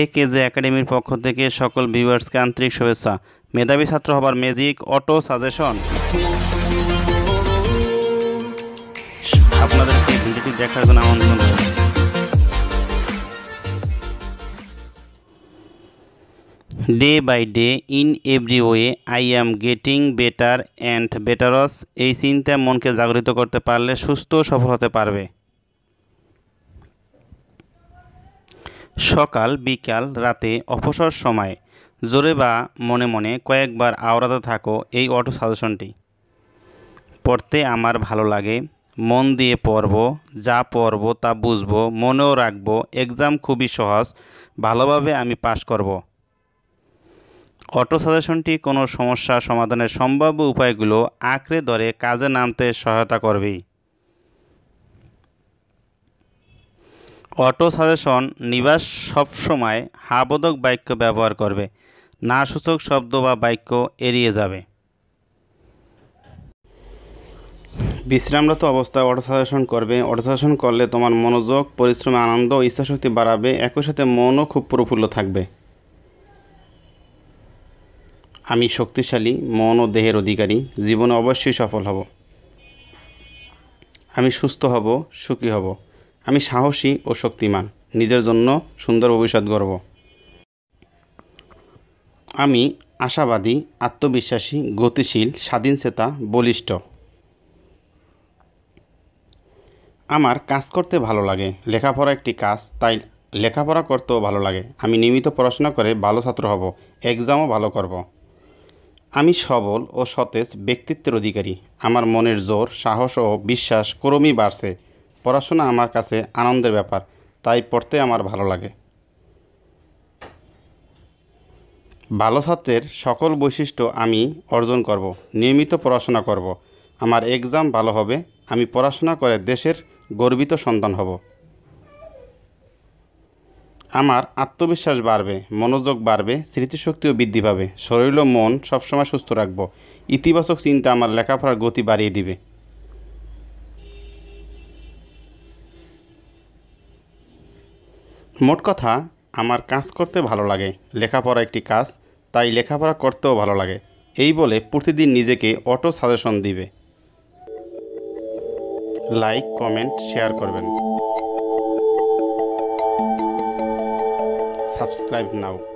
এ K J একাডেমির পক্ষ থেকে সকল ভিউয়ার্সকে আন্তরিক শুভেচ্ছা মেধাবী ছাত্র হবার ম্যাজিক অটো সাজেশন আপনাদের এই দেখার জন্য আমন্ত্রণ day by day in every way I am getting better and better এই চিন্তা মনকে জাগ্রত করতে পারলে সুস্থ সফল হতে পারবে সকাল বিকাল রাতে অপসর সময় জোরে বা মনে মনে কয়েকবার আওড়াতে থাকো এই অটো সাজেশনটি পড়তে আমার ভালো লাগে মন দিয়ে পড়ব যা পড়ব তা বুঝবো মনেও রাখব এক্সাম খুবই সহজ ভালোভাবে আমি পাশ করব অটো সাজেশনটি কোনো সমস্যা সমাধানের সম্ভাব্য উপায়গুলো আঁকড়ে ধরে কাজে নামতে সহায়তা করবেই অটো সাজেশন নিবাস সবসময় হাবোধক বাক্য ব্যবহার করবে না সূচক শব্দ বা বাক্য এড়িয়ে যাবে বিশ্রামরত অবস্থায় অটো সাজেশন করবে অটো সাজেশন করলে তোমার মনোযোগ পরিশ্রমে আনন্দ ও ইচ্ছাশক্তি বাড়াবে একই সাথে মনও খুব প্রফুল্ল থাকবে আমি শক্তিশালী মন ও দেহের অধিকারী জীবনে অবশ্যই সফল হব আমি সুস্থ হব সুখী হব আমি সাহসী ও শক্তিমান নিজের জন্য সুন্দর ভবিষ্যৎ গর্ব আমি আশাবাদী আত্মবিশ্বাসী গতিশীল স্বাধীন বলিষ্ঠ আমার কাজ করতে ভালো লাগে লেখাপড়া একটি কাজ তাই লেখাপড়া করতেও ভালো লাগে আমি নিয়মিত পড়াশোনা করে ভালো ছাত্র হব এক্সামও ভালো করব আমি সবল ও সতেজ ব্যক্তিত্বের অধিকারী আমার মনের জোর সাহস ও বিশ্বাস ক্রমেই বাড়ছে পড়াশোনা আমার কাছে আনন্দের ব্যাপার তাই পড়তে আমার ভালো লাগে ভালো ছাত্রের সকল বৈশিষ্ট্য আমি অর্জন করব নিয়মিত পড়াশোনা করব আমার এক্সাম ভালো হবে আমি পড়াশোনা করে দেশের গর্বিত সন্তান হব আমার আত্মবিশ্বাস বাড়বে মনোযোগ বাড়বে স্মৃতিশক্তিও বৃদ্ধি পাবে শরীর ও মন সবসময় সুস্থ রাখব ইতিবাচক চিন্তা আমার লেখাপড়ার গতি বাড়িয়ে দিবে মোট কথা আমার কাজ করতে ভালো লাগে লেখাপড়া একটি কাজ তাই লেখাপড়া করতেও ভালো লাগে এই বলে প্রতিদিন নিজেকে অটো সাজেশন দিবে লাইক কমেন্ট শেয়ার করবেন সাবস্ক্রাইব নাও